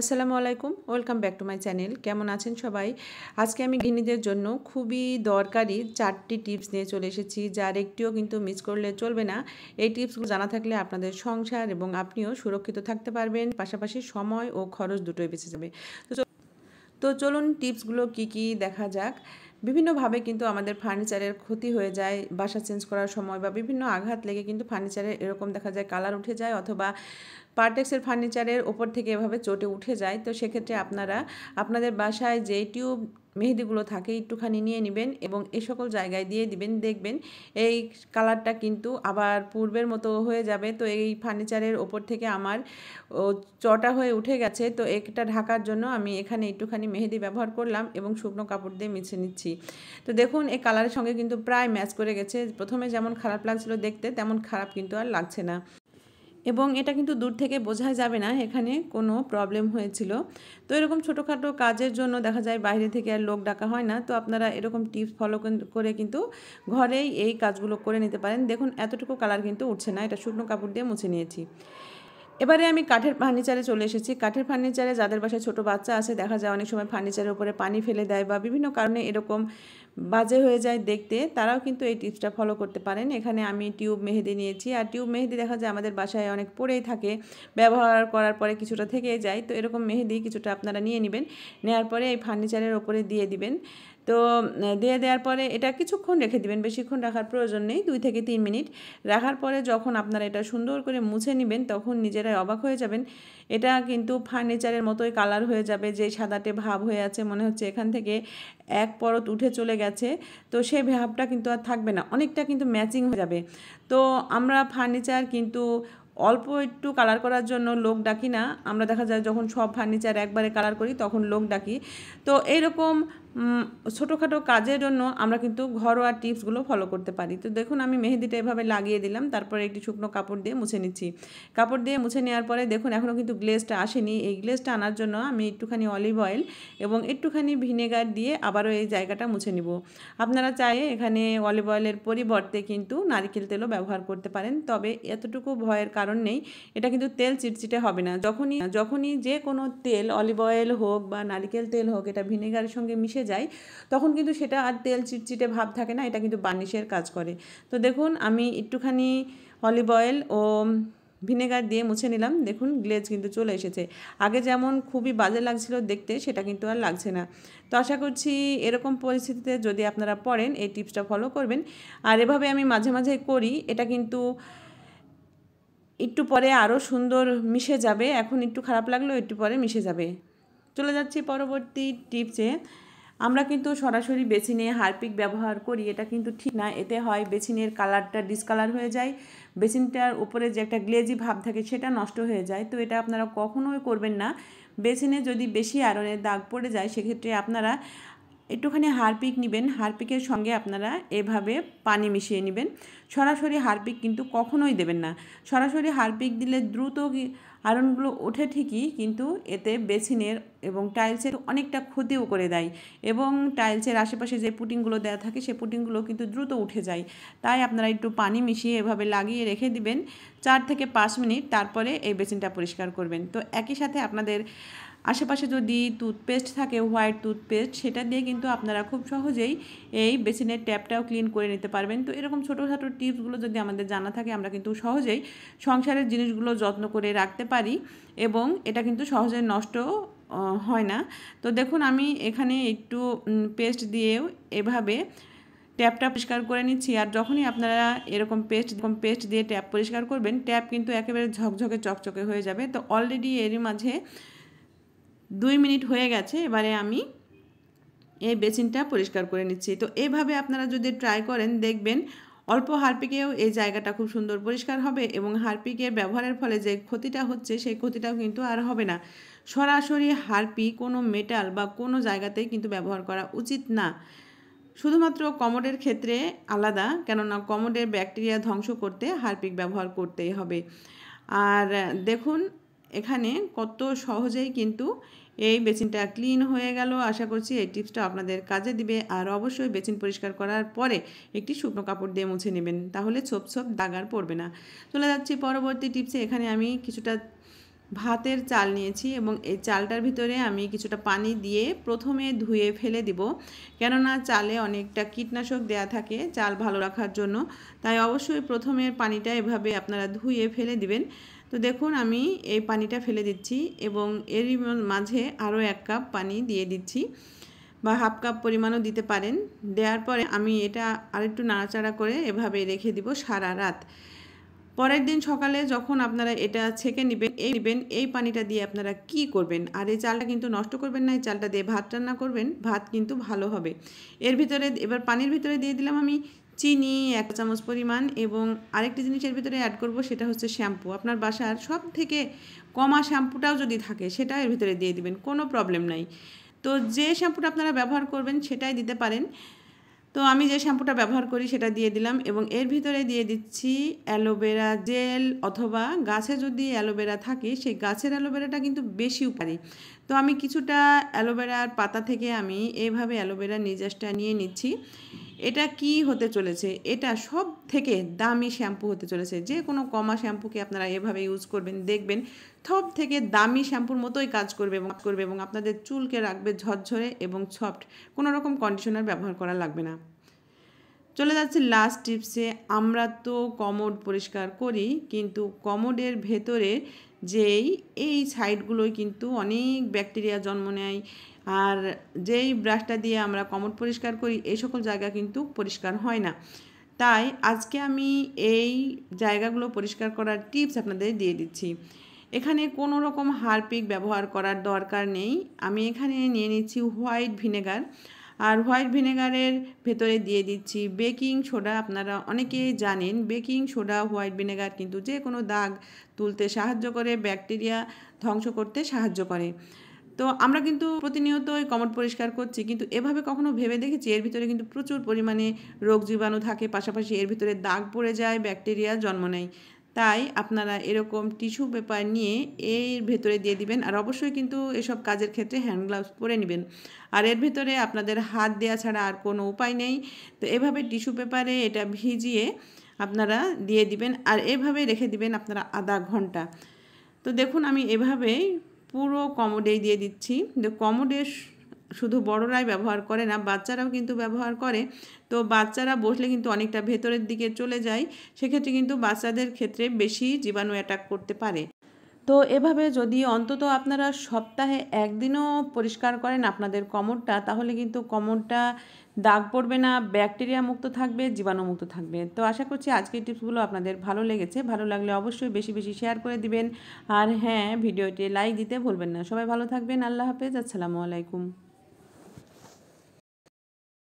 আসসালামু আলাইকুম welcome back to my channel কেমন আছেন সবাই আজকে আমি গৃহিণীদের জন্য খুবই দরকারি চারটি টিপস নিয়ে চলে এসেছি যার একটিও কিন্তু মিস করলে চলবে না এই টিপসগুলো জানা থাকলে আপনাদের সংসার এবং আপনিও সুরক্ষিত থাকতে পারবেন পাশাপাশি সময় ও খরচ দুটোই বেঁচে যাবে তো চলুন টিপসগুলো কি কি দেখা যাক বিভিন্নভাবে কিন্তু আমাদের ফার্নিচারের ক্ষতি হয়ে যায় বাসা চেঞ্জ করার সময় বা বিভিন্ন আঘাত লেগে কিন্তু ফার্নিচারের এরকম দেখা যায় কালার উঠে যায় অথবা পার্টেক্সের ফার্নিচারের ওপর থেকে এভাবে চটে উঠে যায় তো সেক্ষেত্রে আপনারা আপনাদের বাসায় যে টিউব মেহেদিগুলো থাকে একটুখানি নিয়ে নেবেন এবং এই সকল জায়গায় দিয়ে দিবেন দেখবেন এই কালারটা কিন্তু আবার পূর্বের মতো হয়ে যাবে তো এই ফার্নিচারের ওপর থেকে আমার চটা হয়ে উঠে গেছে তো একটা ঢাকার জন্য আমি এখানে একটুখানি মেহেদি ব্যবহার করলাম এবং শুকনো কাপড় দিয়ে মিছে নিচ্ছি তো দেখুন এই কালারের সঙ্গে কিন্তু প্রায় ম্যাচ করে গেছে প্রথমে যেমন খারাপ লাগছিল দেখতে তেমন খারাপ কিন্তু আর লাগছে না এবং এটা কিন্তু দূর থেকে বোঝা যাবে না এখানে কোনো প্রবলেম হয়েছিল তো এরকম ছোটোখাটো কাজের জন্য দেখা যায় বাইরে থেকে আর লোক ডাকা হয় না তো আপনারা এরকম টিপস ফলো করে কিন্তু ঘরেই এই কাজগুলো করে নিতে পারেন দেখুন এতটুকু কালার কিন্তু উঠছে না এটা শুকনো কাপড় দিয়ে মুছে নিয়েছি এবারে আমি কাঠের ফার্নিচারে চলে এসেছি কাঠের ফার্নিচারে যাদের বাসায় ছোট বাচ্চা আছে দেখা যায় অনেক সময় ফার্নিচারের উপরে পানি ফেলে দেয় বা বিভিন্ন কারণে এরকম বাজে হয়ে যায় দেখতে তারাও কিন্তু এই টিপসটা ফলো করতে পারেন এখানে আমি টিউব মেহেদি নিয়েছি আর টিউব মেহেদি দেখা যায় আমাদের বাসায় অনেক পড়েই থাকে ব্যবহার করার পরে কিছুটা থেকে যায় তো এরকম মেহেদি কিছুটা আপনারা নিয়ে নেবেন নেওয়ার পরে এই ফার্নিচারের ওপরে দিয়ে দিবেন তো দিয়ে দেওয়ার পরে এটা কিছুক্ষণ রেখে দিবেন বেশিক্ষণ রাখার প্রয়োজন নেই দুই থেকে তিন মিনিট রাখার পরে যখন আপনারা এটা সুন্দর করে মুছে নেবেন তখন নিজেরাই অবাক হয়ে যাবেন এটা কিন্তু ফার্নিচারের মতোই কালার হয়ে যাবে যে সাদাটে ভাব হয়ে আছে মনে হচ্ছে এখান থেকে এক পরত উঠে চলে গেছে তো সেই ভাবটা কিন্তু আর থাকবে না অনেকটা কিন্তু ম্যাচিং হয়ে যাবে তো আমরা ফার্নিচার কিন্তু অল্প একটু কালার করার জন্য লোক ডাকি না আমরা দেখা যায় যখন সব ফার্নিচার একবারে কালার করি তখন লোক ডাকি তো এইরকম ছোটোখাটো কাজের জন্য আমরা কিন্তু ঘরোয়া টিপসগুলো ফলো করতে পারি তো দেখুন আমি মেহেদিটা এভাবে লাগিয়ে দিলাম তারপরে একটি শুকনো কাপড় দিয়ে মুছে নিচ্ছি কাপড় দিয়ে মুছে নেওয়ার পরে দেখুন এখনও কিন্তু গ্লেসটা আসেনি এই গ্লেসটা আনার জন্য আমি একটুখানি অলিভ অয়েল এবং একটুখানি ভিনেগার দিয়ে আবারও এই জায়গাটা মুছে নিব আপনারা চাইয়ে এখানে অলিভ অয়েলের পরিবর্তে কিন্তু নারিকেল তেলও ব্যবহার করতে পারেন তবে এতটুকু ভয়ের কারণ নেই এটা কিন্তু তেল চিটচিটে হবে না যখনই যখনই যে কোনো তেল অলিভ অয়েল হোক বা নারিকেল তেল হোক এটা ভিনেগারের সঙ্গে মিশে যায় তখন কিন্তু সেটা আর তেল চিটচিটে ভাব থাকে না এটা কিন্তু বার্নিশের কাজ করে তো দেখুন আমি একটুখানি অলিভ অয়েল ও ভিনেগার দিয়ে মুছে নিলাম দেখুন গ্লেজ কিন্তু চলে এসেছে আগে যেমন খুবই বাজে লাগছিল দেখতে সেটা কিন্তু আর লাগছে না তো আশা করছি এরকম পরিস্থিতিতে যদি আপনারা পড়েন এই টিপসটা ফলো করবেন আর এভাবে আমি মাঝে মাঝে করি এটা কিন্তু একটু পরে আরও সুন্দর মিশে যাবে এখন একটু খারাপ লাগলেও একটু পরে মিশে যাবে চলে যাচ্ছি পরবর্তী টিপসে আমরা কিন্তু সরাসরি বেছিনে হারপিক ব্যবহার করি এটা কিন্তু ঠিক না এতে হয় বেছিনের কালারটা ডিসকালার হয়ে যায় বেছিনটার উপরে যে একটা গ্লেজি ভাব থাকে সেটা নষ্ট হয়ে যায় তো এটা আপনারা কখনোই করবেন না বেছিনে যদি বেশি আয়রনের দাগ পড়ে যায় সেক্ষেত্রে আপনারা একটুখানি হারপিক নেবেন হারপিকের সঙ্গে আপনারা এভাবে পানি মিশিয়ে নেবেন সরাসরি হারপিক কিন্তু কখনোই দেবেন না সরাসরি হারপিক দিলে দ্রুত আয়রনগুলো ওঠে ঠিকই কিন্তু এতে বেসিনের এবং টাইলসের অনেকটা ক্ষতিও করে দেয় এবং টাইলসের আশেপাশে যে পুটিংগুলো দেওয়া থাকে সে পুটিংগুলো কিন্তু দ্রুত উঠে যায় তাই আপনারা একটু পানি মিশিয়ে এভাবে লাগিয়ে রেখে দিবেন চার থেকে পাঁচ মিনিট তারপরে এই বেসিনটা পরিষ্কার করবেন তো একই সাথে আপনাদের আশেপাশে যদি টুথপেস্ট থাকে হোয়াইট টুথপেস্ট সেটা দিয়ে কিন্তু আপনারা খুব সহজেই এই বেসিনের ট্যাপটাও ক্লিন করে নিতে পারবেন তো এরকম ছোটোখাটো টিপসগুলো যদি আমাদের জানা থাকে আমরা কিন্তু সহজেই সংসারের জিনিসগুলো যত্ন করে রাখতে পারি এবং এটা কিন্তু সহজে নষ্ট হয় না তো দেখুন আমি এখানে একটু পেস্ট দিয়েও এভাবে ট্যাপটা পরিষ্কার করে নিচ্ছি আর যখনই আপনারা এরকম পেস্ট এরকম পেস্ট দিয়ে ট্যাপ পরিষ্কার করবেন ট্যাপ কিন্তু একেবারে ঝকঝকে চকচকে হয়ে যাবে তো অলরেডি এরই মাঝে দুই মিনিট হয়ে গেছে এবারে আমি এই বেসিনটা পরিষ্কার করে নিচ্ছি তো এভাবে আপনারা যদি ট্রাই করেন দেখবেন অল্প হারপিকেও এই জায়গাটা খুব সুন্দর পরিষ্কার হবে এবং হারপিকের ব্যবহারের ফলে যে ক্ষতিটা হচ্ছে সেই ক্ষতিটাও কিন্তু আর হবে না সরাসরি হারপি কোনো মেটাল বা কোনো জায়গাতেই কিন্তু ব্যবহার করা উচিত না শুধুমাত্র কমোডের ক্ষেত্রে আলাদা কেননা কমোডের ব্যাকটেরিয়া ধ্বংস করতে হারপিক ব্যবহার করতেই হবে আর দেখুন এখানে কত সহজেই কিন্তু এই বেসিনটা ক্লিন হয়ে গেল আশা করছি এই টিপসটা আপনাদের কাজে দিবে আর অবশ্যই বেসিন পরিষ্কার করার পরে একটি শুকনো কাপড় দিয়ে মুছে নেবেন তাহলে ছোপ ছোপ দাগার পড়বে না চলে যাচ্ছি পরবর্তী টিপসে এখানে আমি কিছুটা ভাতের চাল নিয়েছি এবং এই চালটার ভিতরে আমি কিছুটা পানি দিয়ে প্রথমে ধুয়ে ফেলে দিব কেননা চালে অনেকটা কীটনাশক দেয়া থাকে চাল ভালো রাখার জন্য তাই অবশ্যই প্রথমের পানিটা এভাবে আপনারা ধুয়ে ফেলে দিবেন তো দেখুন আমি এই পানিটা ফেলে দিচ্ছি এবং এরই মাঝে আরও এক কাপ পানি দিয়ে দিচ্ছি বা হাফ কাপ পরিমাণও দিতে পারেন দেওয়ার পরে আমি এটা আরেকটু নাড়াচাড়া করে এভাবে রেখে দিব সারা রাত পরের দিন সকালে যখন আপনারা এটা ছেঁকে নেবেন এই নেবেন এই পানিটা দিয়ে আপনারা কি করবেন আর এই চালটা কিন্তু নষ্ট করবেন না এই চালটা দিয়ে ভাত রান্না করবেন ভাত কিন্তু ভালো হবে এর ভিতরে এবার পানির ভিতরে দিয়ে দিলাম আমি চিনি এক চামচ পরিমাণ এবং আরেকটি জিনিসের ভিতরে অ্যাড করব সেটা হচ্ছে শ্যাম্পু আপনার বাসার সব থেকে কমা শ্যাম্পুটাও যদি থাকে সেটা এর ভিতরে দিয়ে দিবেন কোনো প্রবলেম নাই তো যে শ্যাম্পুটা আপনারা ব্যবহার করবেন সেটাই দিতে পারেন তো আমি যে শ্যাম্পুটা ব্যবহার করি সেটা দিয়ে দিলাম এবং এর ভিতরে দিয়ে দিচ্ছি অ্যালোভেরা জেল অথবা গাছে যদি অ্যালোভেরা থাকে সেই গাছের অ্যালোভেরাটা কিন্তু বেশি উপকারী তো আমি কিছুটা অ্যালোভেরার পাতা থেকে আমি এইভাবে অ্যালোভেরা নিজাসটা নিয়ে নিচ্ছি এটা কি হতে চলেছে এটা সব থেকে দামি শ্যাম্পু হতে চলেছে যে কোনো কমা শ্যাম্পুকে আপনারা এভাবে ইউজ করবেন দেখবেন সব থেকে দামি শ্যাম্পুর মতোই কাজ করবে এবং করবে এবং আপনাদের চুলকে রাখবে ঝরঝরে এবং সফট কোনো রকম কন্ডিশনার ব্যবহার করা লাগবে না চলে যাচ্ছে লাস্ট টিপসে আমরা তো কমোড পরিষ্কার করি কিন্তু কমোডের ভেতরে যেই এই সাইডগুলোই কিন্তু অনেক ব্যাকটেরিয়া জন্ম নেয় আর যেই ব্রাশটা দিয়ে আমরা কমট পরিষ্কার করি এই সকল জায়গা কিন্তু পরিষ্কার হয় না তাই আজকে আমি এই জায়গাগুলো পরিষ্কার করার টিপস আপনাদের দিয়ে দিচ্ছি এখানে কোনো রকম হারপিক ব্যবহার করার দরকার নেই আমি এখানে নিয়ে নিচ্ছি হোয়াইট ভিনেগার আর হোয়াইট ভিনেগারের ভেতরে দিয়ে দিচ্ছি বেকিং সোডা আপনারা অনেকেই জানেন বেকিং সোডা হোয়াইট ভিনেগার কিন্তু যে কোনো দাগ তুলতে সাহায্য করে ব্যাকটেরিয়া ধ্বংস করতে সাহায্য করে তো আমরা কিন্তু প্রতিনিয়ত ওই কমট পরিষ্কার করছি কিন্তু এভাবে কখনো ভেবে দেখেছি এর ভিতরে কিন্তু প্রচুর পরিমাণে রোগ জীবাণু থাকে পাশাপাশি এর ভিতরে দাগ পড়ে যায় ব্যাকটেরিয়া জন্ম নেয় তাই আপনারা এরকম টিস্যু পেপার নিয়ে এর ভেতরে দিয়ে দিবেন আর অবশ্যই কিন্তু এসব কাজের ক্ষেত্রে হ্যান্ড গ্লাভস পরে নেবেন আর এর ভেতরে আপনাদের হাত দেওয়া ছাড়া আর কোনো উপায় নেই তো এভাবে টিস্যু পেপারে এটা ভিজিয়ে আপনারা দিয়ে দিবেন আর এভাবে রেখে দিবেন আপনারা আধা ঘন্টা তো দেখুন আমি এভাবেই পুরো কমোডেই দিয়ে দিচ্ছি যে কমোডে শুধু বড়রাই ব্যবহার করে না বাচ্চারাও কিন্তু ব্যবহার করে তো বাচ্চারা বসলে কিন্তু অনেকটা ভেতরের দিকে চলে যায় সেক্ষেত্রে কিন্তু বাচ্চাদের ক্ষেত্রে বেশি জীবাণু অ্যাটাক করতে পারে তো এভাবে যদি অন্তত আপনারা সপ্তাহে একদিনও পরিষ্কার করেন আপনাদের কমরটা তাহলে কিন্তু কমরটা দাগ পড়বে না ব্যাকটেরিয়া মুক্ত থাকবে জীবাণুমুক্ত থাকবে তো আশা করছি আজকের টিপসগুলো আপনাদের ভালো লেগেছে ভালো লাগলে অবশ্যই বেশি বেশি শেয়ার করে দিবেন আর হ্যাঁ ভিডিওটি লাইক দিতে ভুলবেন না সবাই ভালো থাকবেন আল্লাহ হাফেজ আসসালামু আলাইকুম